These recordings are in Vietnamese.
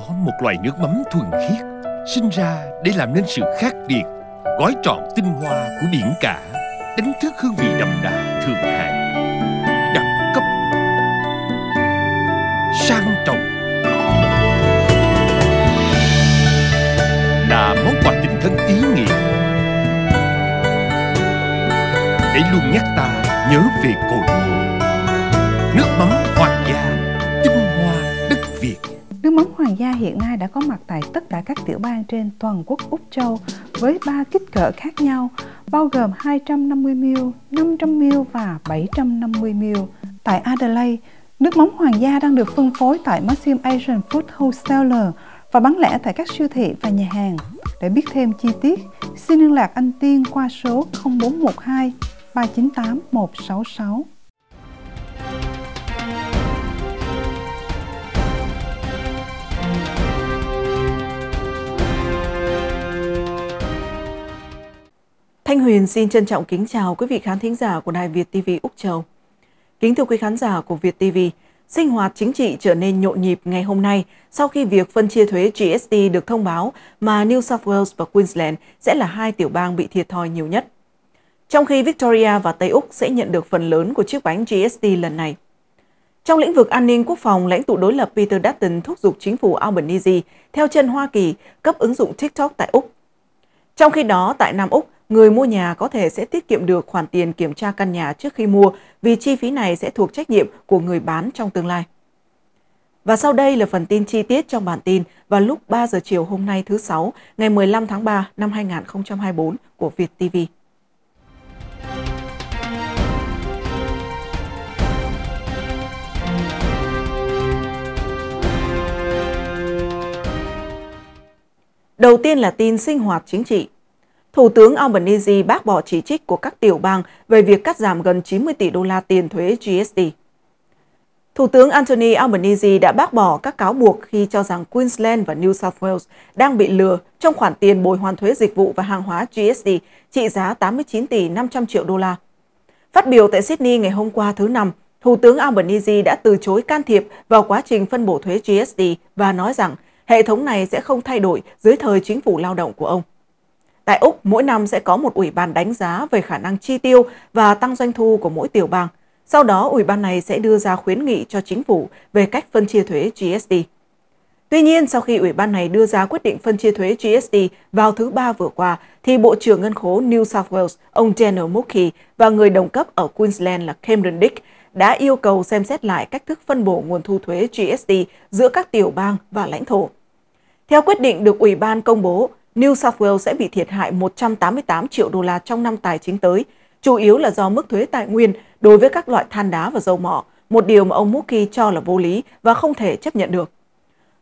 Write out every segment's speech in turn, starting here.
có một loài nước mắm thuần khiết sinh ra để làm nên sự khác biệt gói trọn tinh hoa của biển cả đánh thức hương vị đậm đà thượng hạng đẳng cấp sang trọng là món quà tình thân ý nghĩa để luôn nhắc ta nhớ về cội nguồn nước mắm hoạt hoàng gia hiện nay đã có mặt tại tất cả các tiểu bang trên toàn quốc Úc Châu với ba kích cỡ khác nhau, bao gồm 250ml, 500ml và 750ml. Tại Adelaide, nước mắm hoàng gia đang được phân phối tại Maxim Asian Food Wholesaler và bán lẻ tại các siêu thị và nhà hàng. Để biết thêm chi tiết, xin liên lạc anh Tiên qua số 0412 398 166. Thanh Huyền xin trân trọng kính chào quý vị khán thính giả của Đài Việt TV Úc Châu. Kính thưa quý khán giả của Việt TV, sinh hoạt chính trị trở nên nhộn nhịp ngày hôm nay sau khi việc phân chia thuế GST được thông báo mà New South Wales và Queensland sẽ là hai tiểu bang bị thiệt thòi nhiều nhất. Trong khi Victoria và Tây Úc sẽ nhận được phần lớn của chiếc bánh GST lần này. Trong lĩnh vực an ninh quốc phòng, lãnh tụ đối lập Peter Dutton thúc giục chính phủ Albanese theo chân Hoa Kỳ cấp ứng dụng TikTok tại Úc. Trong khi đó, tại Nam Úc, người mua nhà có thể sẽ tiết kiệm được khoản tiền kiểm tra căn nhà trước khi mua vì chi phí này sẽ thuộc trách nhiệm của người bán trong tương lai. Và sau đây là phần tin chi tiết trong bản tin vào lúc 3 giờ chiều hôm nay thứ Sáu, ngày 15 tháng 3 năm 2024 của Việt TV. Đầu tiên là tin sinh hoạt chính trị. Thủ tướng Albanese bác bỏ chỉ trích của các tiểu bang về việc cắt giảm gần 90 tỷ đô la tiền thuế GST. Thủ tướng Anthony Albanese đã bác bỏ các cáo buộc khi cho rằng Queensland và New South Wales đang bị lừa trong khoản tiền bồi hoàn thuế dịch vụ và hàng hóa GST trị giá 89 tỷ 500 triệu đô la. Phát biểu tại Sydney ngày hôm qua thứ Năm, Thủ tướng Albanese đã từ chối can thiệp vào quá trình phân bổ thuế GST và nói rằng hệ thống này sẽ không thay đổi dưới thời chính phủ lao động của ông. Tại Úc, mỗi năm sẽ có một ủy ban đánh giá về khả năng chi tiêu và tăng doanh thu của mỗi tiểu bang. Sau đó, ủy ban này sẽ đưa ra khuyến nghị cho chính phủ về cách phân chia thuế GST. Tuy nhiên, sau khi ủy ban này đưa ra quyết định phân chia thuế GST vào thứ Ba vừa qua, thì Bộ trưởng Ngân khố New South Wales, ông Daniel Mulkey và người đồng cấp ở Queensland là Cameron Dick đã yêu cầu xem xét lại cách thức phân bổ nguồn thu thuế GST giữa các tiểu bang và lãnh thổ. Theo quyết định được Ủy ban công bố, New South Wales sẽ bị thiệt hại 188 triệu đô la trong năm tài chính tới, chủ yếu là do mức thuế tài nguyên đối với các loại than đá và dầu mỏ, một điều mà ông Mookie cho là vô lý và không thể chấp nhận được.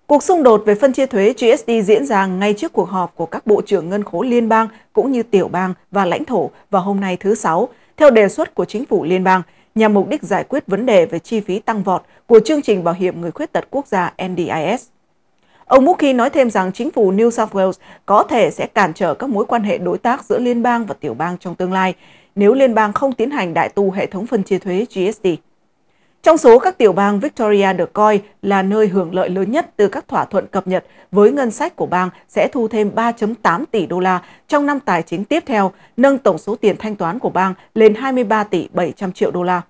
Cuộc xung đột về phân chia thuế GST diễn ra ngay trước cuộc họp của các bộ trưởng ngân khố liên bang cũng như tiểu bang và lãnh thổ vào hôm nay thứ Sáu, theo đề xuất của chính phủ liên bang, nhằm mục đích giải quyết vấn đề về chi phí tăng vọt của chương trình bảo hiểm người khuyết tật quốc gia NDIS. Ông Mookie nói thêm rằng chính phủ New South Wales có thể sẽ cản trở các mối quan hệ đối tác giữa liên bang và tiểu bang trong tương lai nếu liên bang không tiến hành đại tu hệ thống phân chia thuế GST. Trong số các tiểu bang, Victoria được coi là nơi hưởng lợi lớn nhất từ các thỏa thuận cập nhật với ngân sách của bang sẽ thu thêm 3.8 tỷ đô la trong năm tài chính tiếp theo, nâng tổng số tiền thanh toán của bang lên 23 tỷ 700 triệu đô la.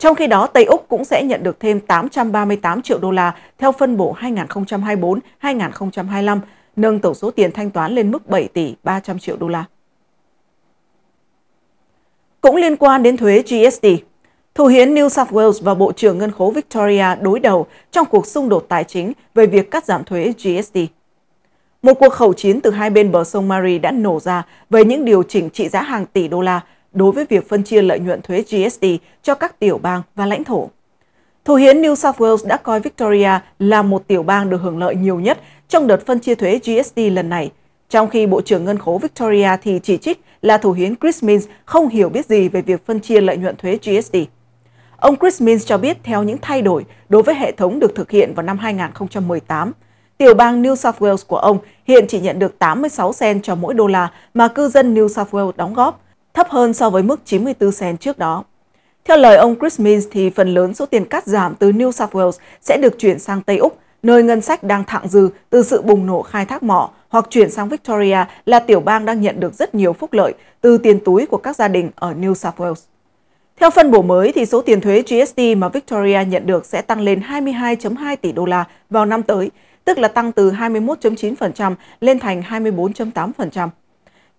Trong khi đó, Tây Úc cũng sẽ nhận được thêm 838 triệu đô la theo phân bổ 2024-2025, nâng tổng số tiền thanh toán lên mức 7 tỷ 300 triệu đô la. Cũng liên quan đến thuế GST, Thủ hiến New South Wales và Bộ trưởng Ngân khố Victoria đối đầu trong cuộc xung đột tài chính về việc cắt giảm thuế GST. Một cuộc khẩu chiến từ hai bên bờ sông Murray đã nổ ra về những điều chỉnh trị giá hàng tỷ đô la đối với việc phân chia lợi nhuận thuế GST cho các tiểu bang và lãnh thổ. Thủ hiến New South Wales đã coi Victoria là một tiểu bang được hưởng lợi nhiều nhất trong đợt phân chia thuế GST lần này, trong khi Bộ trưởng Ngân khố Victoria thì chỉ trích là thủ hiến Chris Minns không hiểu biết gì về việc phân chia lợi nhuận thuế GST. Ông Chris Minns cho biết theo những thay đổi đối với hệ thống được thực hiện vào năm 2018, tiểu bang New South Wales của ông hiện chỉ nhận được 86 cent cho mỗi đô la mà cư dân New South Wales đóng góp – thấp hơn so với mức 94 cent trước đó. Theo lời ông Chris Means thì phần lớn số tiền cắt giảm từ New South Wales sẽ được chuyển sang Tây Úc, nơi ngân sách đang thặng dư từ sự bùng nổ khai thác mỏ hoặc chuyển sang Victoria là tiểu bang đang nhận được rất nhiều phúc lợi từ tiền túi của các gia đình ở New South Wales. Theo phân bổ mới thì số tiền thuế GST mà Victoria nhận được sẽ tăng lên 22.2 tỷ đô la vào năm tới, tức là tăng từ 21.9% lên thành 24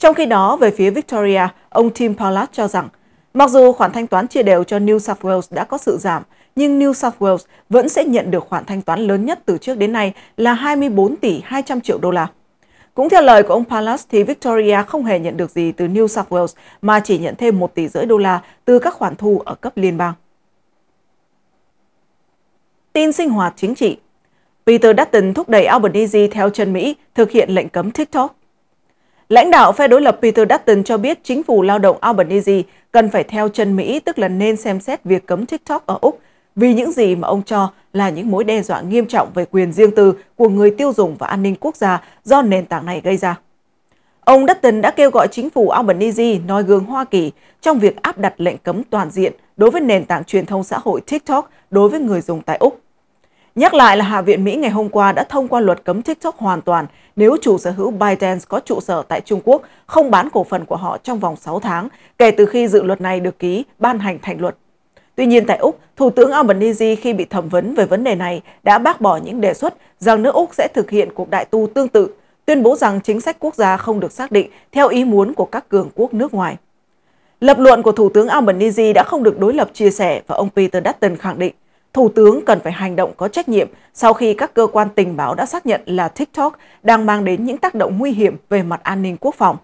trong khi đó, về phía Victoria, ông Tim Pollard cho rằng, mặc dù khoản thanh toán chia đều cho New South Wales đã có sự giảm, nhưng New South Wales vẫn sẽ nhận được khoản thanh toán lớn nhất từ trước đến nay là 24 tỷ 200 triệu đô la. Cũng theo lời của ông Palace thì Victoria không hề nhận được gì từ New South Wales mà chỉ nhận thêm 1 tỷ rưỡi đô la từ các khoản thu ở cấp liên bang. Tin sinh hoạt chính trị Peter Dutton thúc đẩy Albanese theo chân Mỹ thực hiện lệnh cấm TikTok Lãnh đạo phe đối lập Peter Dutton cho biết chính phủ lao động Albanese cần phải theo chân Mỹ, tức là nên xem xét việc cấm TikTok ở Úc, vì những gì mà ông cho là những mối đe dọa nghiêm trọng về quyền riêng tư của người tiêu dùng và an ninh quốc gia do nền tảng này gây ra. Ông Dutton đã kêu gọi chính phủ Albanese noi gương Hoa Kỳ trong việc áp đặt lệnh cấm toàn diện đối với nền tảng truyền thông xã hội TikTok đối với người dùng tại Úc. Nhắc lại là Hạ viện Mỹ ngày hôm qua đã thông qua luật cấm TikTok hoàn toàn nếu chủ sở hữu ByteDance có trụ sở tại Trung Quốc không bán cổ phần của họ trong vòng 6 tháng kể từ khi dự luật này được ký ban hành thành luật. Tuy nhiên tại Úc, Thủ tướng Albanese khi bị thẩm vấn về vấn đề này đã bác bỏ những đề xuất rằng nước Úc sẽ thực hiện cuộc đại tu tương tự, tuyên bố rằng chính sách quốc gia không được xác định theo ý muốn của các cường quốc nước ngoài. Lập luận của Thủ tướng Albanese đã không được đối lập chia sẻ và ông Peter Dutton khẳng định Thủ tướng cần phải hành động có trách nhiệm sau khi các cơ quan tình báo đã xác nhận là TikTok đang mang đến những tác động nguy hiểm về mặt an ninh quốc phòng.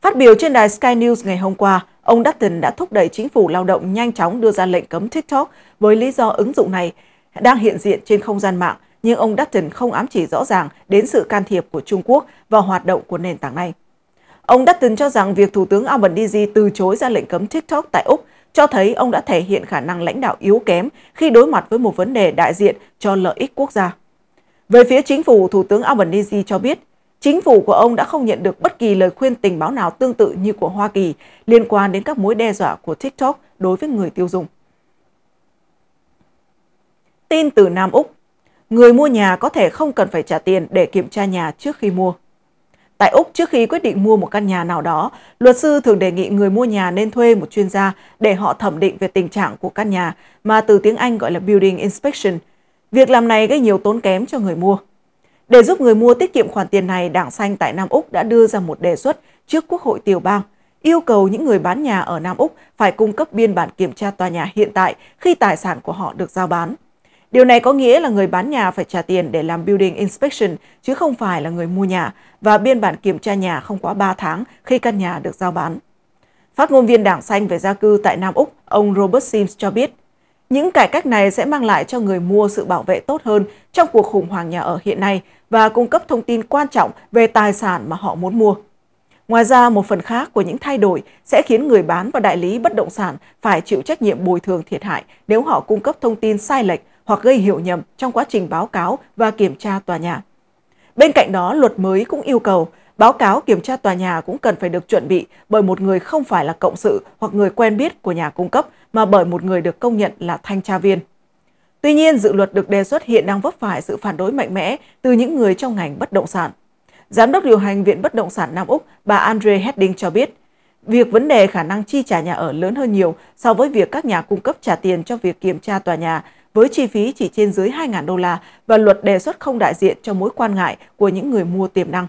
Phát biểu trên đài Sky News ngày hôm qua, ông Dutton đã thúc đẩy chính phủ lao động nhanh chóng đưa ra lệnh cấm TikTok với lý do ứng dụng này đang hiện diện trên không gian mạng, nhưng ông Dutton không ám chỉ rõ ràng đến sự can thiệp của Trung Quốc vào hoạt động của nền tảng này. Ông Dutton cho rằng việc Thủ tướng Albanese từ chối ra lệnh cấm TikTok tại Úc cho thấy ông đã thể hiện khả năng lãnh đạo yếu kém khi đối mặt với một vấn đề đại diện cho lợi ích quốc gia. Về phía chính phủ, Thủ tướng Albanese cho biết, chính phủ của ông đã không nhận được bất kỳ lời khuyên tình báo nào tương tự như của Hoa Kỳ liên quan đến các mối đe dọa của TikTok đối với người tiêu dùng. Tin từ Nam Úc Người mua nhà có thể không cần phải trả tiền để kiểm tra nhà trước khi mua. Tại Úc, trước khi quyết định mua một căn nhà nào đó, luật sư thường đề nghị người mua nhà nên thuê một chuyên gia để họ thẩm định về tình trạng của căn nhà, mà từ tiếng Anh gọi là Building Inspection. Việc làm này gây nhiều tốn kém cho người mua. Để giúp người mua tiết kiệm khoản tiền này, Đảng Xanh tại Nam Úc đã đưa ra một đề xuất trước Quốc hội tiểu bang, yêu cầu những người bán nhà ở Nam Úc phải cung cấp biên bản kiểm tra tòa nhà hiện tại khi tài sản của họ được giao bán. Điều này có nghĩa là người bán nhà phải trả tiền để làm building inspection chứ không phải là người mua nhà và biên bản kiểm tra nhà không quá 3 tháng khi căn nhà được giao bán. Phát ngôn viên Đảng Xanh về gia cư tại Nam Úc, ông Robert Sims cho biết, những cải cách này sẽ mang lại cho người mua sự bảo vệ tốt hơn trong cuộc khủng hoảng nhà ở hiện nay và cung cấp thông tin quan trọng về tài sản mà họ muốn mua. Ngoài ra, một phần khác của những thay đổi sẽ khiến người bán và đại lý bất động sản phải chịu trách nhiệm bồi thường thiệt hại nếu họ cung cấp thông tin sai lệch hoặc gây hiểu nhầm trong quá trình báo cáo và kiểm tra tòa nhà. Bên cạnh đó, luật mới cũng yêu cầu báo cáo kiểm tra tòa nhà cũng cần phải được chuẩn bị bởi một người không phải là cộng sự hoặc người quen biết của nhà cung cấp mà bởi một người được công nhận là thanh tra viên. Tuy nhiên, dự luật được đề xuất hiện đang vấp phải sự phản đối mạnh mẽ từ những người trong ngành bất động sản. Giám đốc điều hành Viện Bất động sản Nam Úc, bà Andre Hedding cho biết, việc vấn đề khả năng chi trả nhà ở lớn hơn nhiều so với việc các nhà cung cấp trả tiền cho việc kiểm tra tòa nhà với chi phí chỉ trên dưới 2.000 đô la và luật đề xuất không đại diện cho mối quan ngại của những người mua tiềm năng.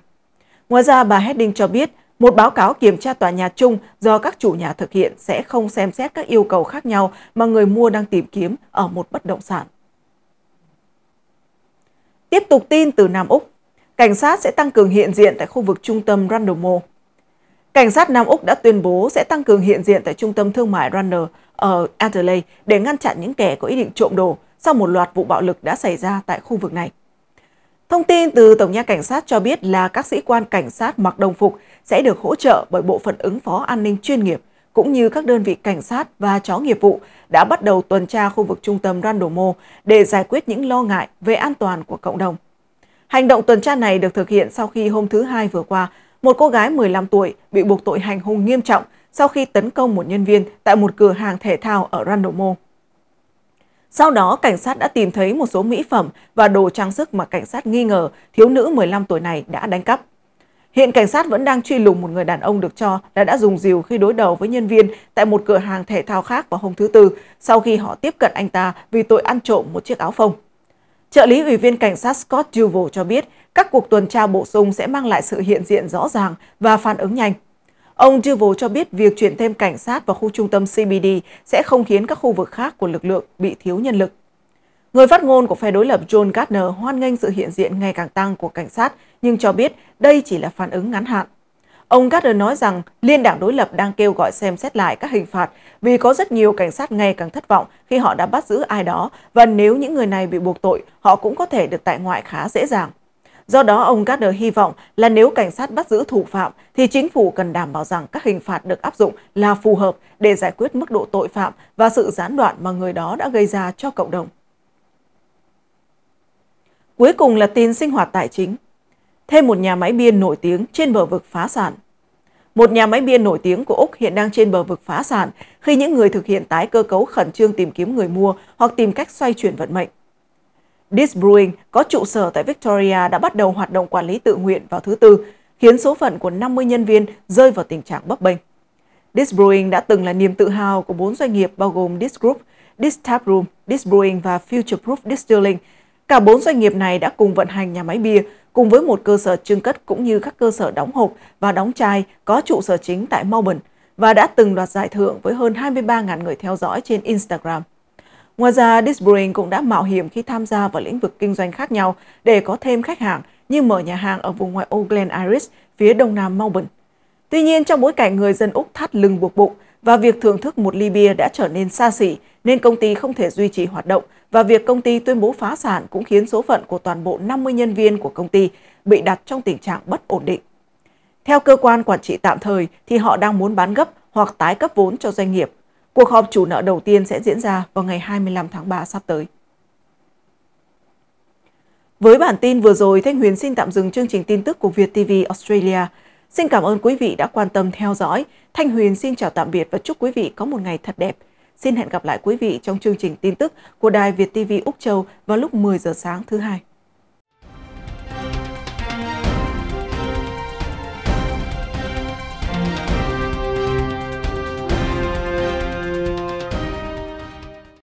Ngoài ra, bà Hedding cho biết, một báo cáo kiểm tra tòa nhà chung do các chủ nhà thực hiện sẽ không xem xét các yêu cầu khác nhau mà người mua đang tìm kiếm ở một bất động sản. Tiếp tục tin từ Nam Úc, cảnh sát sẽ tăng cường hiện diện tại khu vực trung tâm Randomo. Cảnh sát Nam Úc đã tuyên bố sẽ tăng cường hiện diện tại trung tâm thương mại Runner ở Adelaide để ngăn chặn những kẻ có ý định trộm đồ sau một loạt vụ bạo lực đã xảy ra tại khu vực này. Thông tin từ Tổng nha Cảnh sát cho biết là các sĩ quan cảnh sát mặc đồng phục sẽ được hỗ trợ bởi Bộ phận ứng phó an ninh chuyên nghiệp, cũng như các đơn vị cảnh sát và chó nghiệp vụ đã bắt đầu tuần tra khu vực trung tâm Randomo để giải quyết những lo ngại về an toàn của cộng đồng. Hành động tuần tra này được thực hiện sau khi hôm thứ Hai vừa qua, một cô gái 15 tuổi bị buộc tội hành hung nghiêm trọng sau khi tấn công một nhân viên tại một cửa hàng thể thao ở Randomo. Sau đó, cảnh sát đã tìm thấy một số mỹ phẩm và đồ trang sức mà cảnh sát nghi ngờ thiếu nữ 15 tuổi này đã đánh cắp. Hiện cảnh sát vẫn đang truy lùng một người đàn ông được cho là đã dùng rìu khi đối đầu với nhân viên tại một cửa hàng thể thao khác vào hôm thứ Tư sau khi họ tiếp cận anh ta vì tội ăn trộm một chiếc áo phông. Trợ lý Ủy viên Cảnh sát Scott Duval cho biết các cuộc tuần tra bổ sung sẽ mang lại sự hiện diện rõ ràng và phản ứng nhanh. Ông Duval cho biết việc chuyển thêm cảnh sát vào khu trung tâm CBD sẽ không khiến các khu vực khác của lực lượng bị thiếu nhân lực. Người phát ngôn của phe đối lập John Gardner hoan nghênh sự hiện diện ngày càng tăng của cảnh sát, nhưng cho biết đây chỉ là phản ứng ngắn hạn. Ông Gardner nói rằng liên đảng đối lập đang kêu gọi xem xét lại các hình phạt vì có rất nhiều cảnh sát ngày càng thất vọng khi họ đã bắt giữ ai đó và nếu những người này bị buộc tội, họ cũng có thể được tại ngoại khá dễ dàng. Do đó, ông Gardner hy vọng là nếu cảnh sát bắt giữ thủ phạm thì chính phủ cần đảm bảo rằng các hình phạt được áp dụng là phù hợp để giải quyết mức độ tội phạm và sự gián đoạn mà người đó đã gây ra cho cộng đồng. Cuối cùng là tin sinh hoạt tài chính thêm một nhà máy bia nổi tiếng trên bờ vực phá sản. Một nhà máy bia nổi tiếng của Úc hiện đang trên bờ vực phá sản khi những người thực hiện tái cơ cấu khẩn trương tìm kiếm người mua hoặc tìm cách xoay chuyển vận mệnh. Dis Brewing có trụ sở tại Victoria đã bắt đầu hoạt động quản lý tự nguyện vào thứ Tư, khiến số phận của 50 nhân viên rơi vào tình trạng bấp bênh. Dis Brewing đã từng là niềm tự hào của bốn doanh nghiệp bao gồm Dis Group, Dis Tap Room, Dis Brewing và Future Proof Distilling – Cả bốn doanh nghiệp này đã cùng vận hành nhà máy bia, cùng với một cơ sở trưng cất cũng như các cơ sở đóng hộp và đóng chai có trụ sở chính tại Melbourne và đã từng đoạt giải thưởng với hơn 23.000 người theo dõi trên Instagram. Ngoài ra, Disbrewing cũng đã mạo hiểm khi tham gia vào lĩnh vực kinh doanh khác nhau để có thêm khách hàng như mở nhà hàng ở vùng ngoại ô Glen Iris, phía đông nam Melbourne. Tuy nhiên, trong bối cảnh người dân Úc thắt lưng buộc bụng, và việc thưởng thức một ly bia đã trở nên xa xỉ nên công ty không thể duy trì hoạt động và việc công ty tuyên bố phá sản cũng khiến số phận của toàn bộ 50 nhân viên của công ty bị đặt trong tình trạng bất ổn định. Theo cơ quan quản trị tạm thời thì họ đang muốn bán gấp hoặc tái cấp vốn cho doanh nghiệp. Cuộc họp chủ nợ đầu tiên sẽ diễn ra vào ngày 25 tháng 3 sắp tới. Với bản tin vừa rồi, Thanh Huyền xin tạm dừng chương trình tin tức của Việt TV Australia. Xin cảm ơn quý vị đã quan tâm theo dõi. Thanh Huyền xin chào tạm biệt và chúc quý vị có một ngày thật đẹp. Xin hẹn gặp lại quý vị trong chương trình tin tức của Đài Việt TV Úc Châu vào lúc 10 giờ sáng thứ hai.